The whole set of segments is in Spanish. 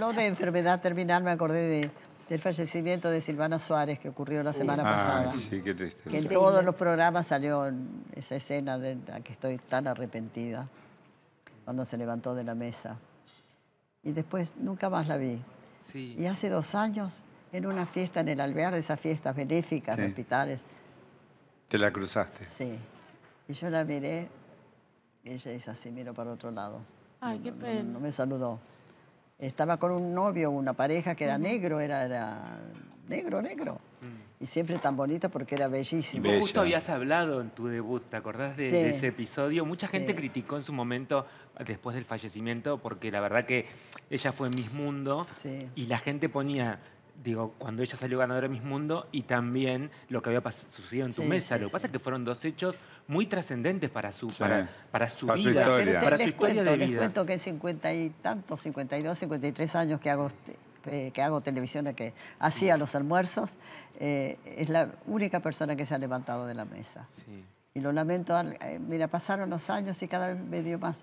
Lo de enfermedad terminal, me acordé de, del fallecimiento de Silvana Suárez que ocurrió la semana pasada. sí, qué triste. Que en todos los programas salió esa escena de la que estoy tan arrepentida, cuando se levantó de la mesa. Y después nunca más la vi. Sí. Y hace dos años, en una fiesta en el Alvear, de esas fiestas benéficas, de hospitales. ¿Te la cruzaste? Sí. Y yo la miré, y ella dice así, miro para otro lado. Ay, qué pena. no me saludó. Estaba con un novio, una pareja que era negro, era, negro, negro. Mm. Y siempre tan bonita porque era bellísima. Y justo habías hablado en tu debut, ¿te acordás de, ese episodio? Mucha gente criticó en su momento después del fallecimiento porque la verdad que ella fue Miss Mundo y la gente ponía digo, cuando ella salió ganadora de Miss Mundo y también lo que había sucedido en tu mesa. lo que pasa es que fueron dos hechos muy trascendentes para su, para, para, su vida, para su de vida. Les cuento que 50 y tantos, 52, 53 años que hago este, eh, que hago televisión, que hacía los almuerzos, eh, es la única persona que se ha levantado de la mesa. Y lo lamento, eh, mira, pasaron los años y cada vez me dio más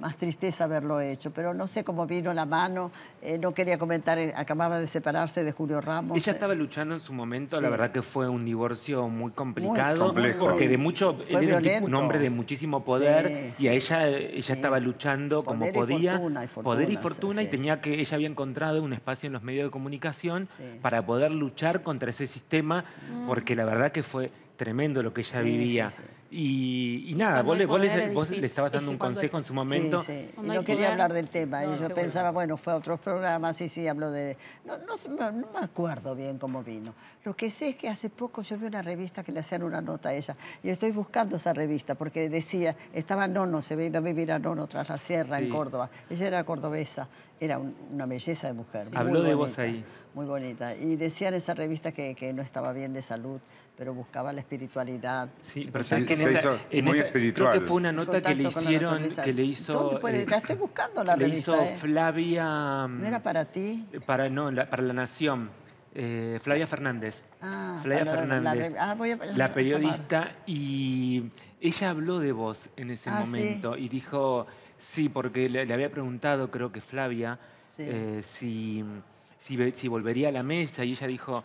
más tristeza haberlo hecho, pero no sé cómo vino la mano, eh, no quería comentar, eh, acababa de separarse de Julio Ramos. Ella eh. estaba luchando en su momento, la verdad que fue un divorcio muy complicado, porque de mucho, él era un hombre de muchísimo poder y a ella ella estaba luchando como podía, poder y fortuna, y tenía que, ella había encontrado un espacio en los medios de comunicación para poder luchar contra ese sistema, mm. porque la verdad que fue tremendo lo que ella vivía. Y, nada, vos, le, estabas dando un consejo en su momento. Sí, sí. No quería hablar del tema. yo pensaba, bueno, fue a otros programas, y sí, habló de... No, no, me acuerdo bien cómo vino. Lo que sé es que hace poco yo vi una revista que le hacían una nota a ella. Y estoy buscando esa revista porque decía, estaba Nono, se veía vivir a Nono tras la sierra en Córdoba. Ella era cordobesa, era una belleza de mujer. Habló de vos ahí. Muy bonita. Y decían esa revista que, que no estaba bien de salud pero buscaba la espiritualidad. Sí, pero que Creo que fue una nota que le hicieron, que le hizo. Eh, buscando la hizo eh. Flavia. Mm, ¿No era para ti? Para, no, para La Nación. Eh, Flavia Fernández. Ah, Flavia Fernández. Ah, la, periodista. Y ella habló de vos en ese ah, momento y dijo, sí, porque le, había preguntado, creo que Flavia, si, si volvería a la mesa. Y ella dijo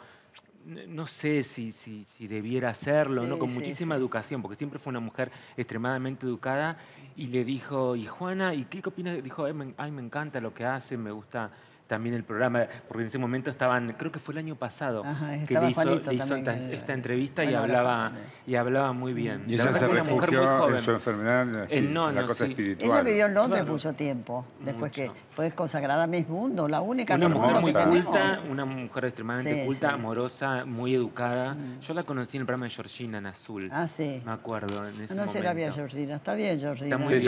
no sé si, si debiera hacerlo, ¿no? con muchísima educación, porque siempre fue una mujer extremadamente educada, y le dijo, y Juana, ¿y qué opinas? Dijo, ay me, ay, me encanta lo que hace, me gusta también el programa, porque en ese momento estaban, creo que fue el año pasado, que le hizo, esta, entrevista y hablaba y hablaba muy bien. Y ella se refugió en su enfermedad, en, la cosa espiritual. Ella vivió en Londres mucho tiempo, después que fue consagrada a Miss Mundo, la única una mujer muy que culta, Una mujer extremadamente culta, amorosa, muy educada. Mm. Yo la conocí en el programa de Georgina en Azul. Ah, sí. Me acuerdo en ah, ese no, momento. No, la vi Georgina. Está bien, Georgina. Está muy bien.